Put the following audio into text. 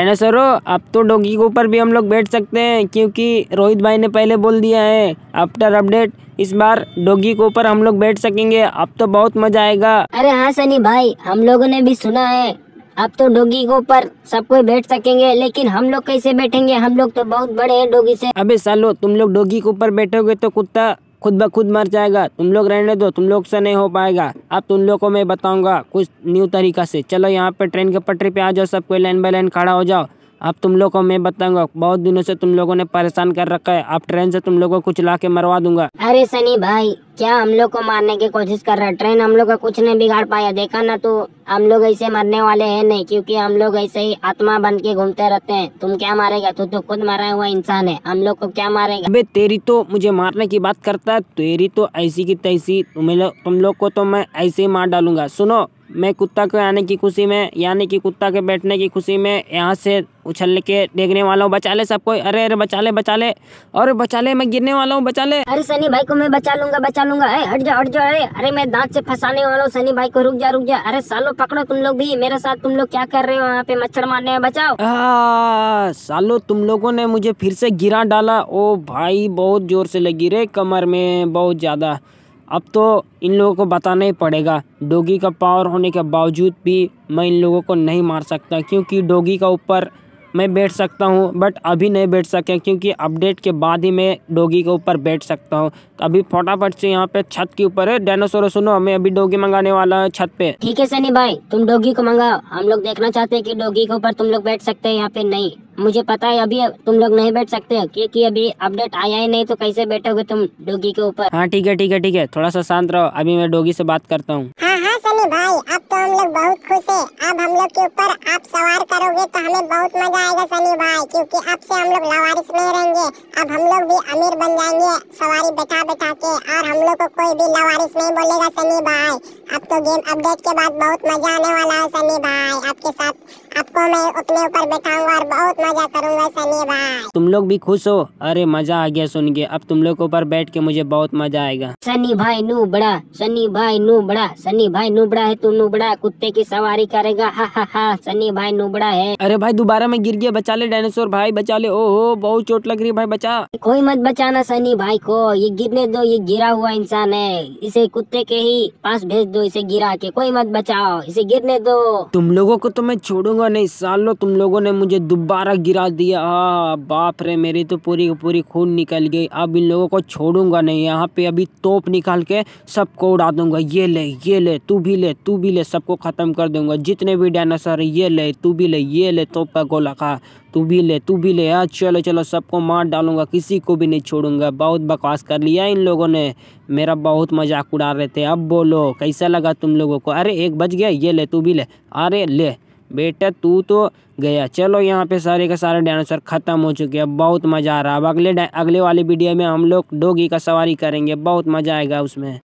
है ना सरो अब तो डोगी के ऊपर भी हम लोग बैठ सकते हैं क्योंकि रोहित भाई ने पहले बोल दिया है आफ्टर अपडेट इस बार डोगी के ऊपर हम लोग बैठ सकेंगे अब तो बहुत मजा आएगा अरे हाँ सनी भाई हम लोगों ने भी सुना है अब तो डोगी के ऊपर सब कोई बैठ सकेंगे लेकिन हम लोग कैसे बैठेंगे हम लोग तो बहुत बड़े हैं डोगी से अबे सालो तुम लोग डोगी के ऊपर बैठोगे तो कुत्ता खुद ब खुद मर जाएगा तुम लोग रहने दो तुम लोग से नहीं हो पाएगा अब तुम लोग को मैं बताऊंगा कुछ न्यू तरीका से चलो यहाँ पे ट्रेन के पटरी पे आ जाओ सब कोई लाइन बाय लाइन खड़ा हो जाओ अब तुम लोग को मैं बताऊंगा बहुत दिनों से तुम लोगों ने परेशान कर रखा है अब ट्रेन से तुम लोग को कुछ ला मरवा दूंगा अरे सनी भाई क्या हम लोग को मारने की कोशिश कर रहा है ट्रेन हम लोग का कुछ नहीं बिगाड़ पाया देखा ना तो हम लोग ऐसे मरने वाले हैं नहीं क्योंकि हम लोग ऐसे ही आत्मा बन के घूमते रहते हैं तुम क्या मारेगा तू तो खुद मरा हुआ इंसान है हम लोग को क्या मारेगा अबे तेरी तो मुझे मारने की बात करता है तेरी तो ऐसी की तैसी तुम लोग को तो मैं ऐसे ही मार डालूंगा सुनो मैं कुत्ता के आने की खुशी में यानी कि कुत्ता के बैठने की खुशी में यहाँ से उछल के देखने वाला हूँ बचा ले सबको अरे अरे बचा ले बचा ले और बचा ले मैं गिरने वाला हूँ बचा ले अरे सनी भाई को मैं बचा लूंगा बचा मानूंगा अरे हट जा हट जा अरे अरे मैं दांत से फंसाने वाला हूँ सनी भाई को रुक जा रुक जा अरे सालो पकड़ो तुम लोग भी मेरे साथ तुम लोग क्या कर रहे हो यहाँ पे मच्छर मारने में बचाओ सालो तुम लोगों ने मुझे फिर से गिरा डाला ओ भाई बहुत जोर से लगी रे कमर में बहुत ज़्यादा अब तो इन लोगों को बताना ही पड़ेगा डोगी का पावर होने के बावजूद भी मैं इन लोगों को नहीं मार सकता क्योंकि डोगी का ऊपर मैं बैठ सकता हूँ बट अभी नहीं बैठ सके क्योंकि अपडेट के बाद ही मैं डोगी के ऊपर बैठ सकता हूँ अभी फटाफट से यहाँ पे छत के ऊपर है डायनासोर सुनो मैं अभी डोगी मंगाने वाला है छत पे ठीक है सनी भाई तुम डोगी को मंगाओ हम लोग देखना चाहते हैं कि डोगी के ऊपर तुम लोग बैठ सकते हैं यहाँ पे नहीं मुझे पता है अभी तुम लोग नहीं बैठ सकते क्योंकि अभी अपडेट आया ही नहीं तो कैसे बैठोगे तुम डोगी के ऊपर हाँ ठीक है ठीक है ठीक है थोड़ा सा शांत रहो अभी मैं डोगी से बात करता हूँ भाई अब तो हम लोग बहुत खुश है अब हम लोग के ऊपर आप सवार करोगे तो हमें बहुत मजा आएगा सनी भाई क्योंकि अब से हम लोग लवारिस में रहेंगे अब हम लोग भी अमीर बन जाएंगे सवारी बैठा बैठा के और हम लोग को कोई भी लवारिस नहीं बोलेगा सनी भाई अब तो गेम अपडेट के बाद बहुत मजा आने वाला है सनी भाई आपके साथ आप को मैं अपने ऊपर बैठाऊंगा और बहुत मजा करूंगा सनी भाई तुम लोग भी खुश हो अरे मजा आ गया सुन के अब तुम लोग के ऊपर बैठ के मुझे बहुत मजा आएगा सनी भाई नू बड़ा सनी भाई नू बड़ा सनी भाई नू बड़ा है तू नू बड़ा कुत्ते की सवारी करेगा हा हा हा सनी भाई नू बड़ा है अरे भाई दोबारा में गिर गया बचा ले डायनासोर भाई बचा ले ओहो बहुत चोट लग रही है भाई बचा कोई मत बचाना सनी भाई को ये गिरने दो ये गिरा हुआ इंसान है इसे कुत्ते के ही पास भेज दो इसे गिरा के कोई मत बचाओ इसे गिरने दो तुम लोगों को तो मैं छोड़ूंगा नहीं सालों तुम लोगों ने मुझे दोबारा गिरा दिया हाँ बाप रे मेरी तो पूरी पूरी खून निकल गई अब इन लोगों को छोड़ूंगा नहीं यहाँ पे अभी तोप निकाल के सबको उड़ा दूंगा ये ले ये ले तू भी ले तू भी ले सबको ख़त्म कर दूंगा जितने भी डायनासोर ये ले तू भी ले ये ले तोप का गोला खा तू भी ले तू भी ले आ चलो चलो सबको मार डालूंगा किसी को भी नहीं छोड़ूंगा बहुत बकवास कर लिया इन लोगों ने मेरा बहुत मजाक उड़ा रहे थे अब बोलो कैसा लगा तुम लोगों को अरे एक बज गया ये ले तू भी ले अरे ले बेटा तू तो गया चलो यहाँ पे सारे का सारे डायनासोर ख़त्म हो चुके हैं बहुत मज़ा आ रहा है अब अगले अगले वाली वीडियो में हम लोग डोगी का सवारी करेंगे बहुत मज़ा आएगा उसमें